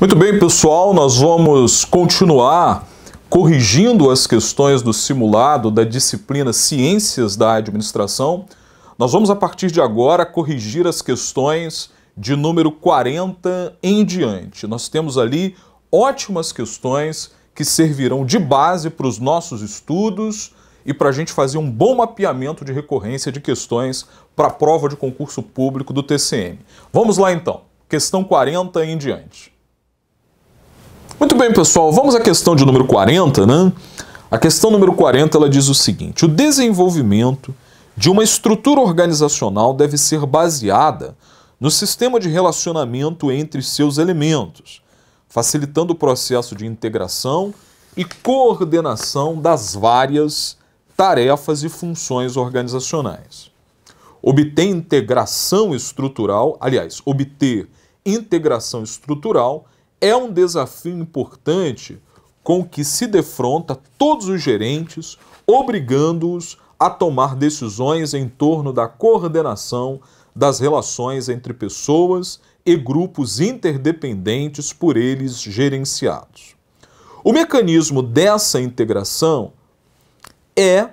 Muito bem, pessoal, nós vamos continuar corrigindo as questões do simulado da disciplina Ciências da Administração. Nós vamos, a partir de agora, corrigir as questões de número 40 em diante. Nós temos ali ótimas questões que servirão de base para os nossos estudos e para a gente fazer um bom mapeamento de recorrência de questões para a prova de concurso público do TCM. Vamos lá então, questão 40 em diante. Muito bem, pessoal, vamos à questão de número 40, né? A questão número 40 ela diz o seguinte: o desenvolvimento de uma estrutura organizacional deve ser baseada no sistema de relacionamento entre seus elementos, facilitando o processo de integração e coordenação das várias tarefas e funções organizacionais. Obter integração estrutural, aliás, obter integração estrutural é um desafio importante com que se defronta todos os gerentes, obrigando-os a tomar decisões em torno da coordenação das relações entre pessoas e grupos interdependentes por eles gerenciados. O mecanismo dessa integração é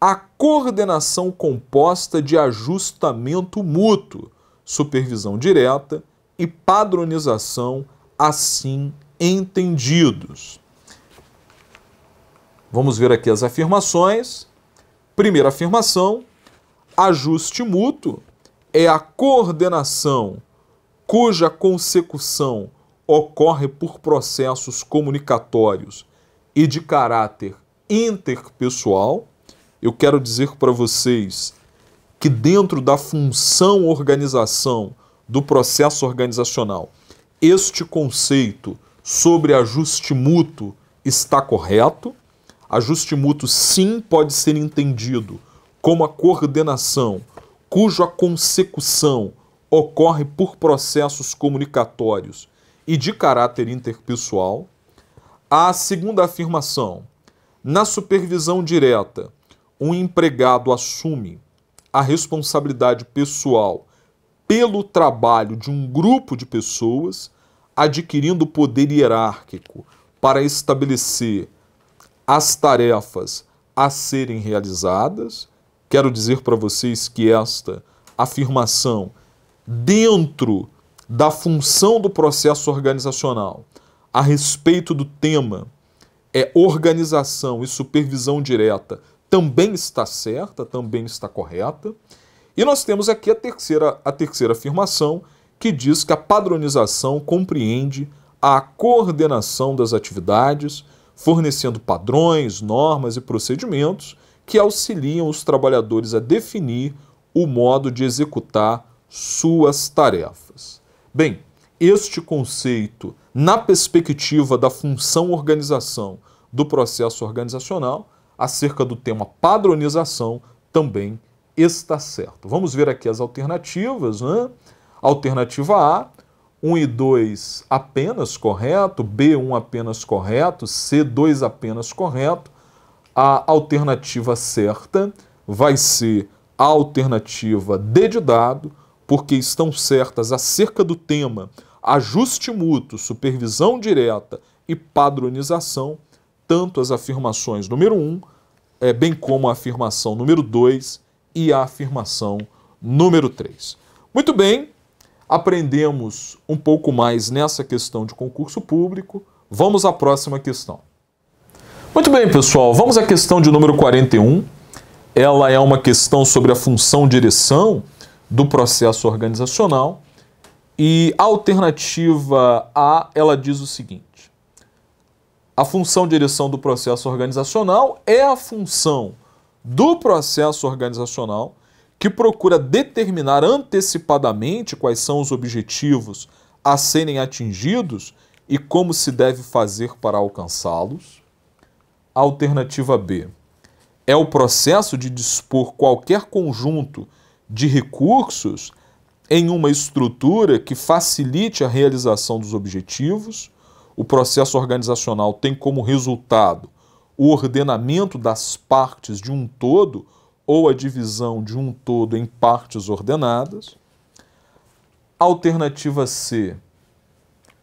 a coordenação composta de ajustamento mútuo, supervisão direta e padronização assim entendidos. Vamos ver aqui as afirmações. Primeira afirmação: ajuste mútuo é a coordenação cuja consecução ocorre por processos comunicatórios e de caráter interpessoal. Eu quero dizer para vocês que, dentro da função organização do processo organizacional, este conceito sobre ajuste mútuo está correto. Ajuste mútuo sim pode ser entendido como a coordenação cuja consecução ocorre por processos comunicatórios e de caráter interpessoal. A segunda afirmação, na supervisão direta, um empregado assume a responsabilidade pessoal pelo trabalho de um grupo de pessoas adquirindo poder hierárquico para estabelecer as tarefas a serem realizadas. Quero dizer para vocês que esta afirmação, dentro da função do processo organizacional, a respeito do tema é organização e supervisão direta, também está certa, também está correta. E nós temos aqui a terceira, a terceira afirmação, que diz que a padronização compreende a coordenação das atividades, fornecendo padrões, normas e procedimentos que auxiliam os trabalhadores a definir o modo de executar suas tarefas. Bem, este conceito, na perspectiva da função organização do processo organizacional, acerca do tema padronização, também está certo. Vamos ver aqui as alternativas. Né? Alternativa A, 1 e 2 apenas correto, B1 apenas correto, C2 apenas correto. A alternativa certa vai ser a alternativa D de dado, porque estão certas acerca do tema ajuste mútuo, supervisão direta e padronização, tanto as afirmações número 1, um, é, bem como a afirmação número 2 e a afirmação número 3. Muito bem, aprendemos um pouco mais nessa questão de concurso público. Vamos à próxima questão. Muito bem, pessoal, vamos à questão de número 41. Ela é uma questão sobre a função direção do processo organizacional e a alternativa A, ela diz o seguinte: A função direção do processo organizacional é a função do processo organizacional, que procura determinar antecipadamente quais são os objetivos a serem atingidos e como se deve fazer para alcançá-los. Alternativa B é o processo de dispor qualquer conjunto de recursos em uma estrutura que facilite a realização dos objetivos. O processo organizacional tem como resultado o ordenamento das partes de um todo ou a divisão de um todo em partes ordenadas. Alternativa C,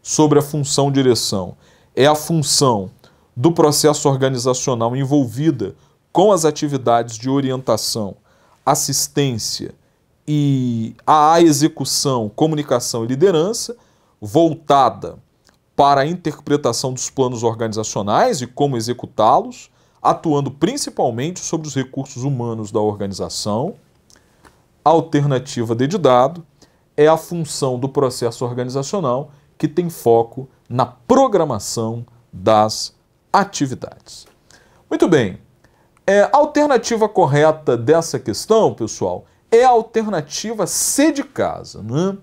sobre a função direção, é a função do processo organizacional envolvida com as atividades de orientação, assistência e a execução, comunicação e liderança voltada para a interpretação dos planos organizacionais e como executá-los, atuando principalmente sobre os recursos humanos da organização. A alternativa de dado é a função do processo organizacional que tem foco na programação das atividades. Muito bem. É, a alternativa correta dessa questão, pessoal, é a alternativa C de casa. Né?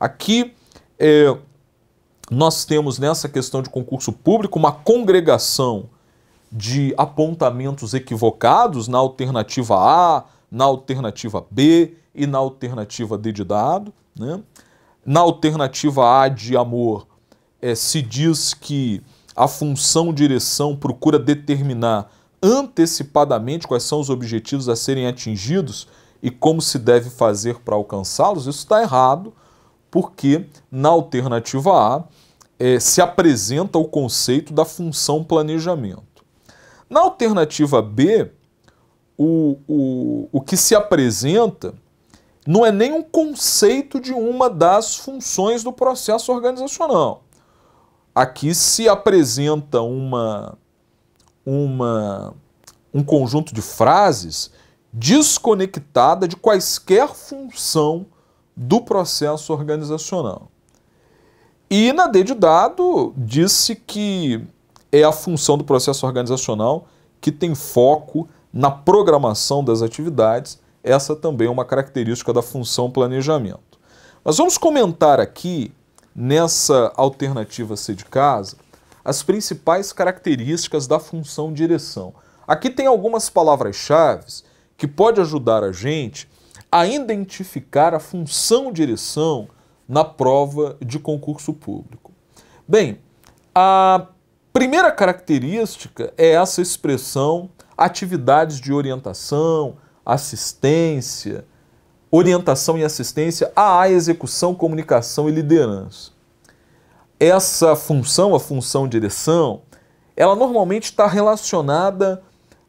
Aqui é, nós temos nessa questão de concurso público uma congregação de apontamentos equivocados na alternativa A, na alternativa B e na alternativa D de dado. Né? Na alternativa A de amor, é, se diz que a função direção procura determinar antecipadamente quais são os objetivos a serem atingidos e como se deve fazer para alcançá-los. Isso está errado porque na alternativa A é, se apresenta o conceito da função planejamento. Na alternativa B, o, o, o que se apresenta não é nem um conceito de uma das funções do processo organizacional. Aqui se apresenta uma, uma, um conjunto de frases desconectada de quaisquer função do processo organizacional. E na D de dado disse que é a função do processo organizacional que tem foco na programação das atividades. Essa também é uma característica da função planejamento. Nós vamos comentar aqui, nessa alternativa C de casa, as principais características da função direção. Aqui tem algumas palavras-chave que pode ajudar a gente a identificar a função direção na prova de concurso público. Bem, a primeira característica é essa expressão atividades de orientação, assistência, orientação e assistência à execução, comunicação e liderança. Essa função, a função direção, ela normalmente está relacionada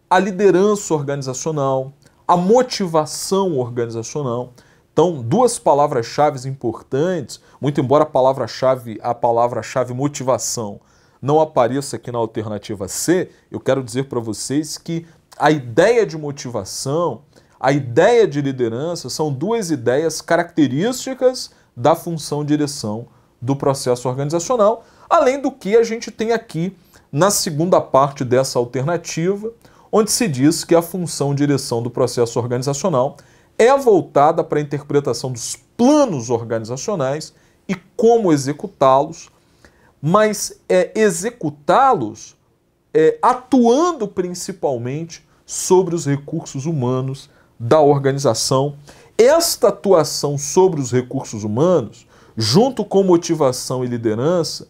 à liderança organizacional, a motivação organizacional. Então, duas palavras-chave importantes, muito embora a palavra-chave, a palavra-chave motivação não apareça aqui na alternativa C, eu quero dizer para vocês que a ideia de motivação, a ideia de liderança são duas ideias características da função direção do processo organizacional, além do que a gente tem aqui na segunda parte dessa alternativa, onde se diz que a função direção do processo organizacional é voltada para a interpretação dos planos organizacionais e como executá-los, mas é, executá-los é, atuando principalmente sobre os recursos humanos da organização. Esta atuação sobre os recursos humanos, junto com motivação e liderança,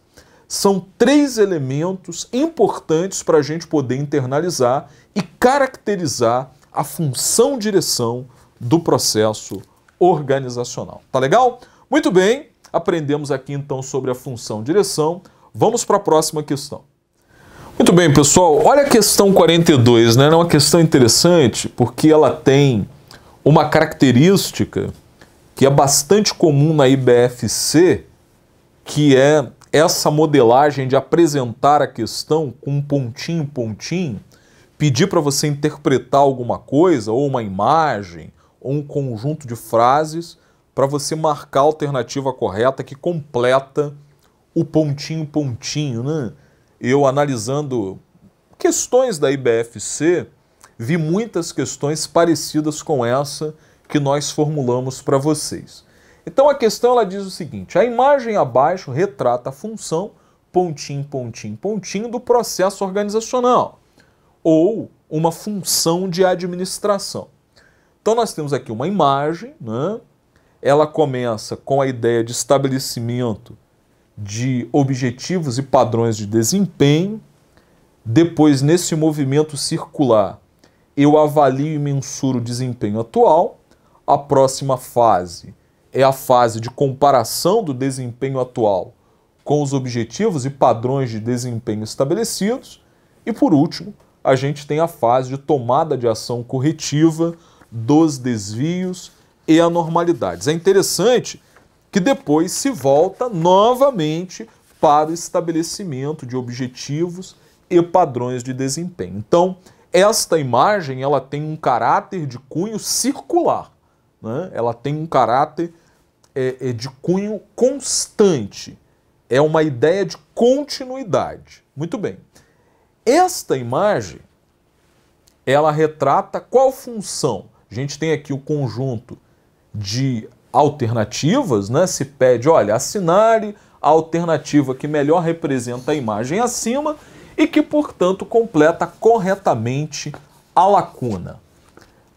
são três elementos importantes para a gente poder internalizar e caracterizar a função direção do processo organizacional. Tá legal? Muito bem, aprendemos aqui então sobre a função direção. Vamos para a próxima questão. Muito bem, pessoal, olha a questão 42, né? É uma questão interessante porque ela tem uma característica que é bastante comum na IBFC, que é essa modelagem de apresentar a questão com pontinho pontinho, pedir para você interpretar alguma coisa ou uma imagem ou um conjunto de frases para você marcar a alternativa correta que completa o pontinho pontinho, né? Eu analisando questões da IBFC, vi muitas questões parecidas com essa que nós formulamos para vocês. Então a questão ela diz o seguinte: a imagem abaixo retrata a função pontinho, pontinho, pontinho do processo organizacional ou uma função de administração. Então nós temos aqui uma imagem, né? ela começa com a ideia de estabelecimento de objetivos e padrões de desempenho. Depois, nesse movimento circular, eu avalio e mensuro o desempenho atual. A próxima fase é a fase de comparação do desempenho atual com os objetivos e padrões de desempenho estabelecidos. E por último, a gente tem a fase de tomada de ação corretiva dos desvios e anormalidades. É interessante que depois se volta novamente para o estabelecimento de objetivos e padrões de desempenho. Então, esta imagem ela tem um caráter de cunho circular, né? ela tem um caráter é, é de cunho constante, é uma ideia de continuidade. Muito bem. Esta imagem ela retrata qual função? A gente tem aqui o conjunto de alternativas, né? Se pede, olha, assinale a alternativa que melhor representa a imagem acima e que, portanto, completa corretamente a lacuna.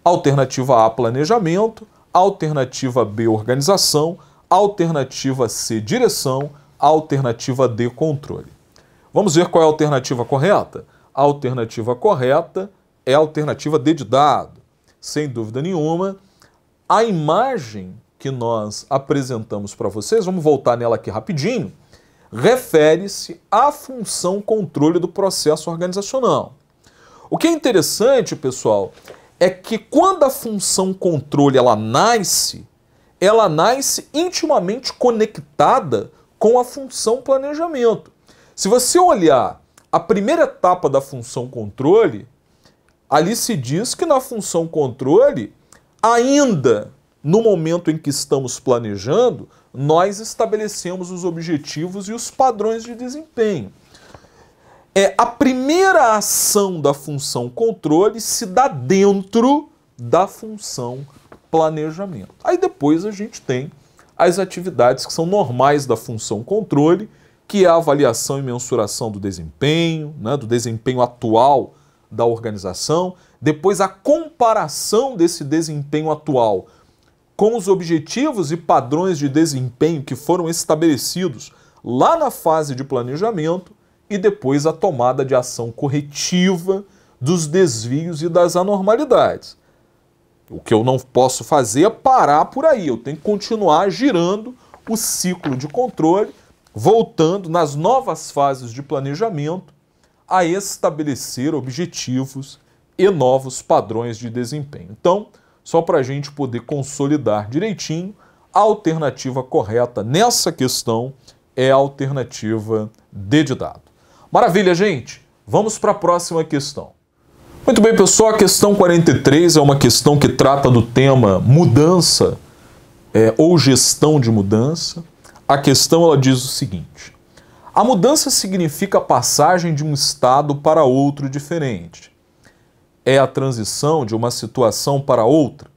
Alternativa A, planejamento alternativa B, organização, alternativa C, direção, alternativa D, controle. Vamos ver qual é a alternativa correta? A alternativa correta é a alternativa D de dado. Sem dúvida nenhuma, a imagem que nós apresentamos para vocês, vamos voltar nela aqui rapidinho, refere-se à função controle do processo organizacional. O que é interessante, pessoal, é que quando a função controle ela nasce, ela nasce intimamente conectada com a função planejamento. Se você olhar a primeira etapa da função controle, ali se diz que na função controle, ainda no momento em que estamos planejando, nós estabelecemos os objetivos e os padrões de desempenho é, a primeira ação da função controle se dá dentro da função planejamento. Aí depois a gente tem as atividades que são normais da função controle, que é a avaliação e mensuração do desempenho, né, do desempenho atual da organização, depois a comparação desse desempenho atual com os objetivos e padrões de desempenho que foram estabelecidos lá na fase de planejamento, e depois a tomada de ação corretiva dos desvios e das anormalidades. O que eu não posso fazer é parar por aí, eu tenho que continuar girando o ciclo de controle, voltando nas novas fases de planejamento a estabelecer objetivos e novos padrões de desempenho. Então, só para a gente poder consolidar direitinho, a alternativa correta nessa questão é a alternativa D de dado. Maravilha, gente! Vamos para a próxima questão. Muito bem, pessoal, a questão 43 é uma questão que trata do tema mudança é, ou gestão de mudança. A questão ela diz o seguinte: a mudança significa a passagem de um estado para outro diferente. É a transição de uma situação para outra.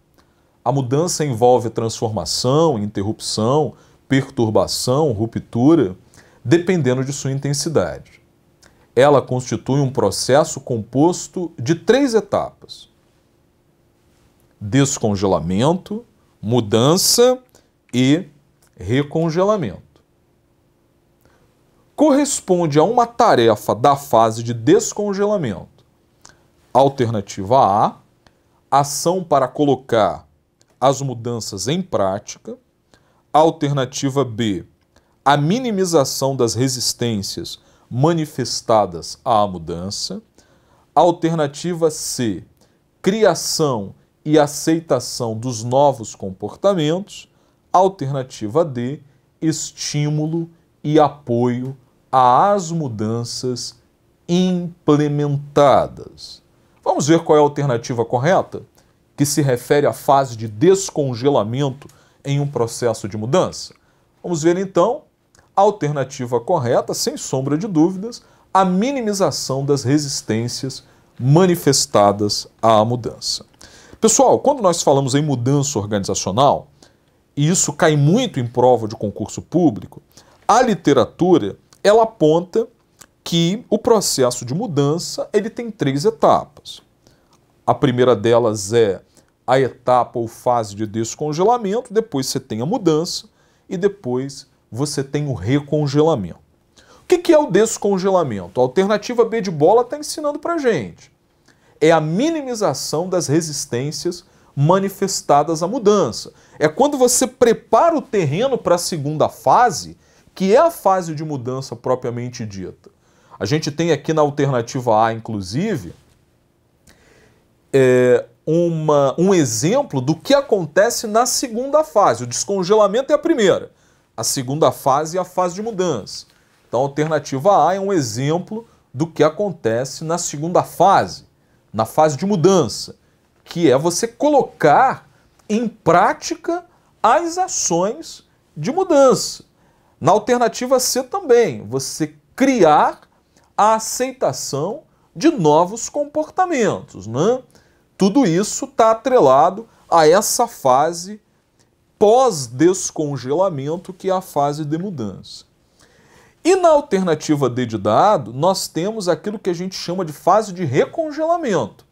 A mudança envolve transformação, interrupção, perturbação, ruptura, dependendo de sua intensidade. Ela constitui um processo composto de três etapas: descongelamento, mudança e recongelamento. Corresponde a uma tarefa da fase de descongelamento. Alternativa A: ação para colocar as mudanças em prática. Alternativa B: a minimização das resistências manifestadas à mudança. Alternativa C, criação e aceitação dos novos comportamentos. Alternativa D, estímulo e apoio às mudanças implementadas. Vamos ver qual é a alternativa correta, que se refere à fase de descongelamento em um processo de mudança. Vamos ver então alternativa correta, sem sombra de dúvidas, a minimização das resistências manifestadas à mudança. Pessoal, quando nós falamos em mudança organizacional, e isso cai muito em prova de concurso público, a literatura ela aponta que o processo de mudança ele tem três etapas. A primeira delas é a etapa ou fase de descongelamento, depois você tem a mudança e depois você tem o recongelamento. O que, que é o descongelamento? A alternativa B de bola está ensinando para gente. É a minimização das resistências manifestadas à mudança. É quando você prepara o terreno para a segunda fase, que é a fase de mudança propriamente dita. A gente tem aqui na alternativa A, inclusive, é uma, um exemplo do que acontece na segunda fase. O descongelamento é a primeira a segunda fase é a fase de mudança. Então, a alternativa A é um exemplo do que acontece na segunda fase, na fase de mudança, que é você colocar em prática as ações de mudança. Na alternativa C também, você criar a aceitação de novos comportamentos. Né? Tudo isso está atrelado a essa fase pós-descongelamento, que é a fase de mudança. E na alternativa D de dado, nós temos aquilo que a gente chama de fase de recongelamento.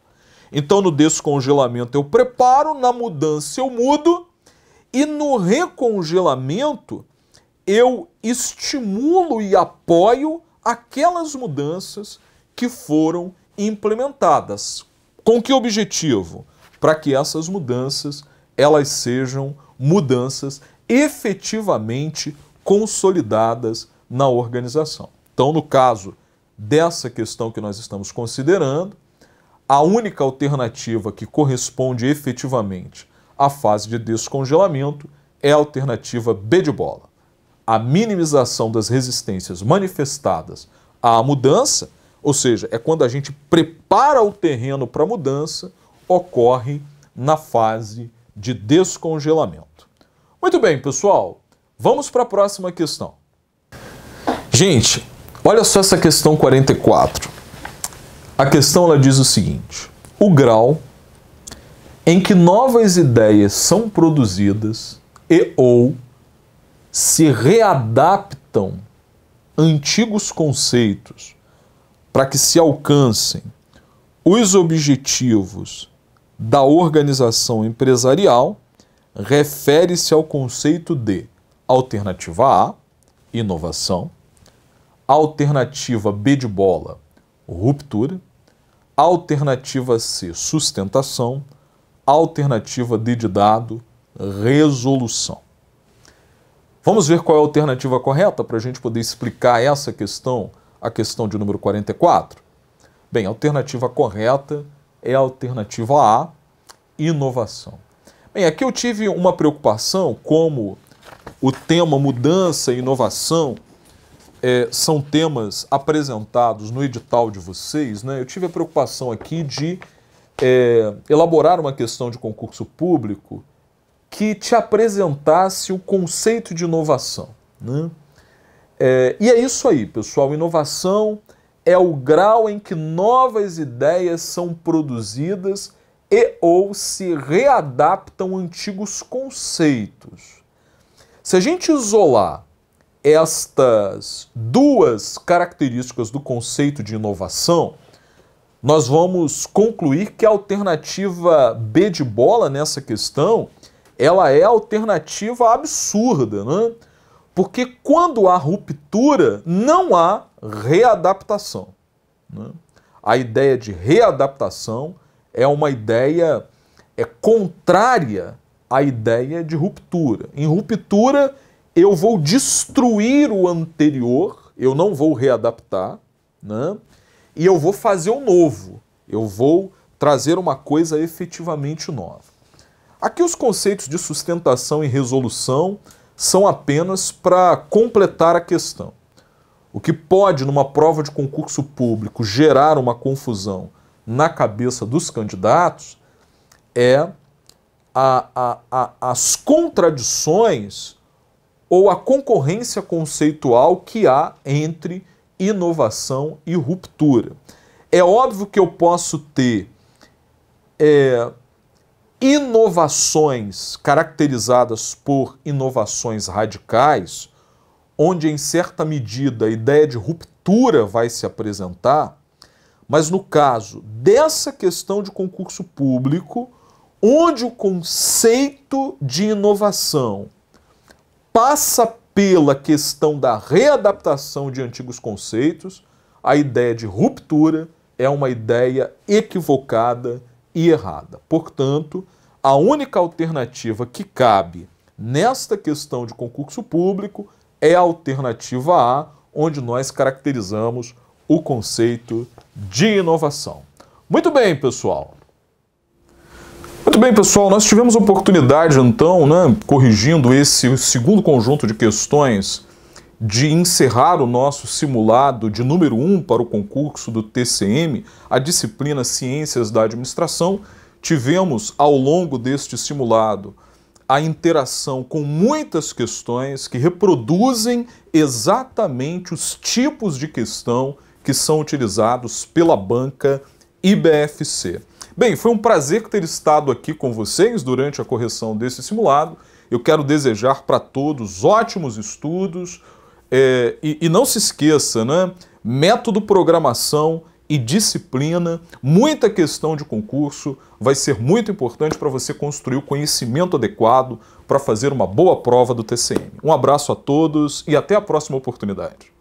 Então, no descongelamento eu preparo, na mudança eu mudo, e no recongelamento eu estimulo e apoio aquelas mudanças que foram implementadas. Com que objetivo? Para que essas mudanças elas sejam mudanças efetivamente consolidadas na organização. Então, no caso dessa questão que nós estamos considerando, a única alternativa que corresponde efetivamente à fase de descongelamento é a alternativa B de bola. A minimização das resistências manifestadas à mudança, ou seja, é quando a gente prepara o terreno para a mudança, ocorre na fase de descongelamento. Muito bem, pessoal, vamos para a próxima questão. Gente, olha só essa questão 44. A questão ela diz o seguinte: o grau em que novas ideias são produzidas e ou se readaptam antigos conceitos para que se alcancem os objetivos da organização empresarial refere-se ao conceito de alternativa A, inovação, alternativa B de bola, ruptura, alternativa C, sustentação, alternativa D de dado, resolução. Vamos ver qual é a alternativa correta para a gente poder explicar essa questão, a questão de número 44? Bem, a alternativa correta é a alternativa A, inovação. Bem, aqui eu tive uma preocupação, como o tema mudança e inovação é, são temas apresentados no edital de vocês, né? eu tive a preocupação aqui de é, elaborar uma questão de concurso público que te apresentasse o conceito de inovação. Né? É, e é isso aí, pessoal. Inovação é o grau em que novas ideias são produzidas e ou se readaptam antigos conceitos. Se a gente isolar estas duas características do conceito de inovação, nós vamos concluir que a alternativa B de bola nessa questão, ela é alternativa absurda, né? Porque quando há ruptura, não há readaptação. Né? A ideia de readaptação é uma ideia é contrária à ideia de ruptura. Em ruptura, eu vou destruir o anterior, eu não vou readaptar, né? e eu vou fazer o novo, eu vou trazer uma coisa efetivamente nova. Aqui os conceitos de sustentação e resolução são apenas para completar a questão. O que pode, numa prova de concurso público, gerar uma confusão na cabeça dos candidatos é a, a, a, as contradições ou a concorrência conceitual que há entre inovação e ruptura. É óbvio que eu posso ter é, inovações caracterizadas por inovações radicais, onde em certa medida a ideia de ruptura vai se apresentar, mas no caso dessa questão de concurso público, onde o conceito de inovação passa pela questão da readaptação de antigos conceitos, a ideia de ruptura é uma ideia equivocada e errada. Portanto, a única alternativa que cabe nesta questão de concurso público é a alternativa A, onde nós caracterizamos o conceito de inovação. Muito bem, pessoal. Muito bem, pessoal, nós tivemos oportunidade, então, né, corrigindo esse segundo conjunto de questões, de encerrar o nosso simulado de número 1 um para o concurso do TCM, a disciplina Ciências da Administração. Tivemos, ao longo deste simulado, a interação com muitas questões que reproduzem exatamente os tipos de questão que são utilizados pela banca IBFC. Bem, foi um prazer ter estado aqui com vocês durante a correção desse simulado. Eu quero desejar para todos ótimos estudos é, e, e não se esqueça, né? Método programação e disciplina, muita questão de concurso, vai ser muito importante para você construir o conhecimento adequado para fazer uma boa prova do TCM. Um abraço a todos e até a próxima oportunidade.